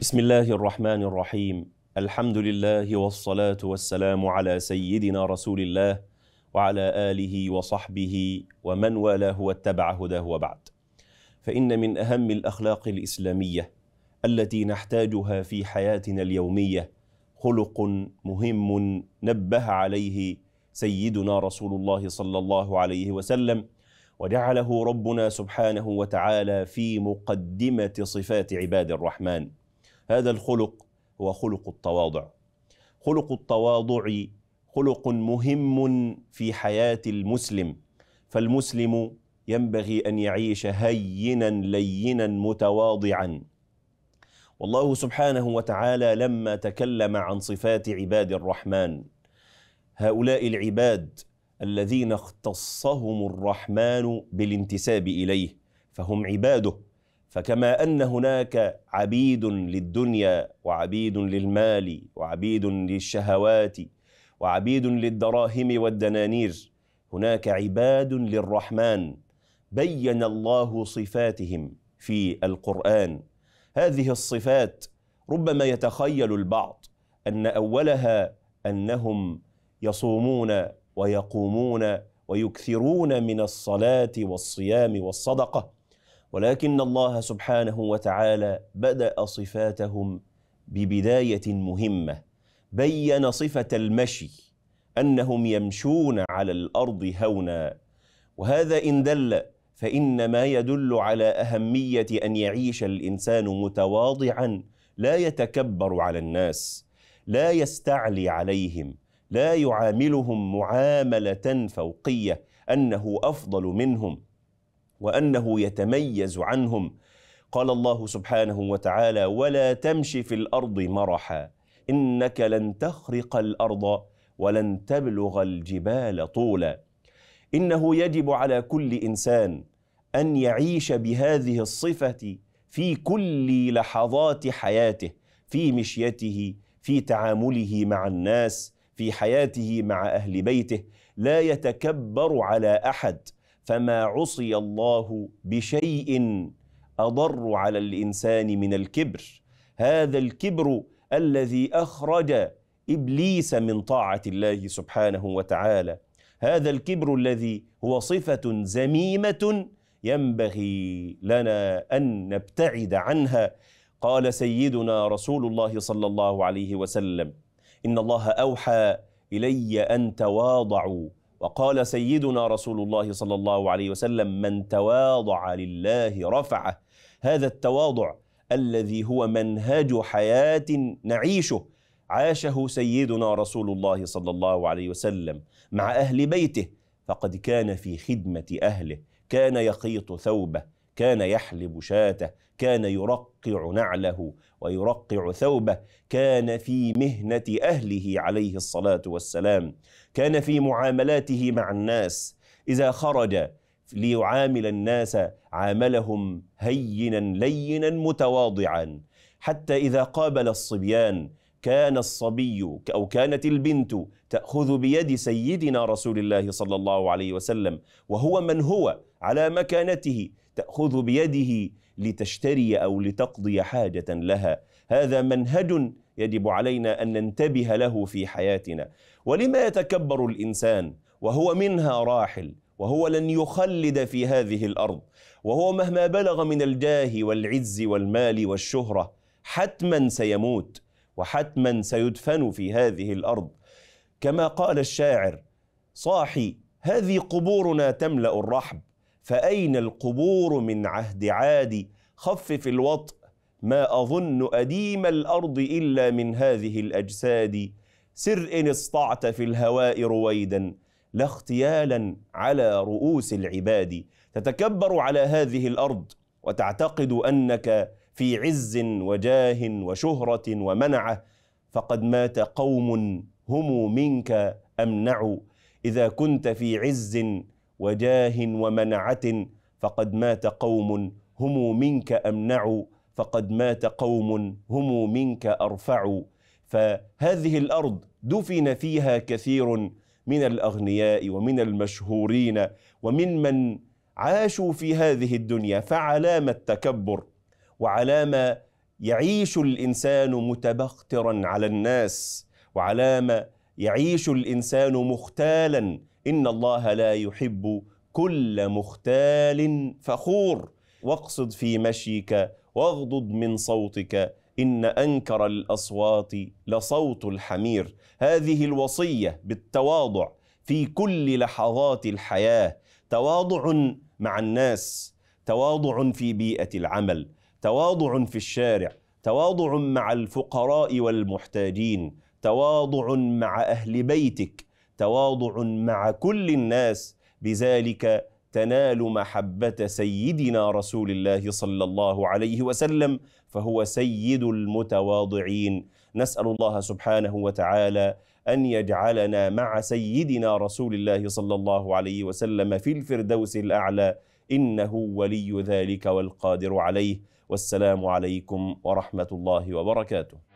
بسم الله الرحمن الرحيم الحمد لله والصلاة والسلام على سيدنا رسول الله وعلى آله وصحبه ومن والاه واتبع هداه وبعد فإن من أهم الأخلاق الإسلامية التي نحتاجها في حياتنا اليومية خلق مهم نبه عليه سيدنا رسول الله صلى الله عليه وسلم وجعله ربنا سبحانه وتعالى في مقدمة صفات عباد الرحمن هذا الخلق هو خلق التواضع خلق التواضع خلق مهم في حياه المسلم فالمسلم ينبغي ان يعيش هينا لينا متواضعا والله سبحانه وتعالى لما تكلم عن صفات عباد الرحمن هؤلاء العباد الذين اختصهم الرحمن بالانتساب اليه فهم عباده فكما ان هناك عبيد للدنيا وعبيد للمال وعبيد للشهوات وعبيد للدراهم والدنانير هناك عباد للرحمن بين الله صفاتهم في القران هذه الصفات ربما يتخيل البعض ان اولها انهم يصومون ويقومون ويكثرون من الصلاه والصيام والصدقه ولكن الله سبحانه وتعالى بدأ صفاتهم ببداية مهمة بين صفة المشي أنهم يمشون على الأرض هونا وهذا إن دل فإنما يدل على أهمية أن يعيش الإنسان متواضعا لا يتكبر على الناس لا يستعلي عليهم لا يعاملهم معاملة فوقية أنه أفضل منهم وانه يتميز عنهم قال الله سبحانه وتعالى ولا تمش في الارض مرحا انك لن تخرق الارض ولن تبلغ الجبال طولا انه يجب على كل انسان ان يعيش بهذه الصفه في كل لحظات حياته في مشيته في تعامله مع الناس في حياته مع اهل بيته لا يتكبر على احد فما عصي الله بشيء اضر على الانسان من الكبر هذا الكبر الذي اخرج ابليس من طاعه الله سبحانه وتعالى هذا الكبر الذي هو صفه زميمه ينبغي لنا ان نبتعد عنها قال سيدنا رسول الله صلى الله عليه وسلم ان الله اوحى الي ان تواضعوا وقال سيدنا رسول الله صلى الله عليه وسلم من تواضع لله رفعه هذا التواضع الذي هو منهج حياه نعيشه عاشه سيدنا رسول الله صلى الله عليه وسلم مع اهل بيته فقد كان في خدمه اهله كان يقيط ثوبه كان يحلب شاته كان يرقع نعله ويرقع ثوبه كان في مهنه اهله عليه الصلاه والسلام كان في معاملاته مع الناس اذا خرج ليعامل الناس عاملهم هينا لينا متواضعا حتى اذا قابل الصبيان كان الصبي أو كانت البنت تأخذ بيد سيدنا رسول الله صلى الله عليه وسلم وهو من هو على مكانته تأخذ بيده لتشتري أو لتقضي حاجة لها هذا منهج يجب علينا أن ننتبه له في حياتنا ولما يتكبر الإنسان وهو منها راحل وهو لن يخلد في هذه الارض وهو مهما بلغ من الجاه والعز والمال والشهره حتما سيموت وحتما سيدفن في هذه الارض كما قال الشاعر صاحي هذه قبورنا تملا الرحب فاين القبور من عهد عادي خفف الوطء ما اظن اديم الارض الا من هذه الاجساد سر ان اصطعت في الهواء رويدا لا على رؤوس العباد تتكبر على هذه الارض وتعتقد انك في عز وجاه وشهرة ومنعة فقد مات قوم هم منك أمنع إذا كنت في عز وجاه ومنعة فقد مات قوم هم منك أمنع فقد مات قوم هم منك أرفع فهذه الأرض دفن فيها كثير من الأغنياء ومن المشهورين ومن من عاشوا في هذه الدنيا فعلام التكبر وعلى ما يعيش الانسان متبخترا على الناس وعلى ما يعيش الانسان مختالا ان الله لا يحب كل مختال فخور واقصد في مشيك واغضض من صوتك ان انكر الاصوات لصوت الحمير هذه الوصيه بالتواضع في كل لحظات الحياه تواضع مع الناس تواضع في بيئه العمل تواضع في الشارع تواضع مع الفقراء والمحتاجين تواضع مع اهل بيتك تواضع مع كل الناس بذلك تنال محبه سيدنا رسول الله صلى الله عليه وسلم فهو سيد المتواضعين نسال الله سبحانه وتعالى ان يجعلنا مع سيدنا رسول الله صلى الله عليه وسلم في الفردوس الاعلى إنه ولي ذلك والقادر عليه والسلام عليكم ورحمة الله وبركاته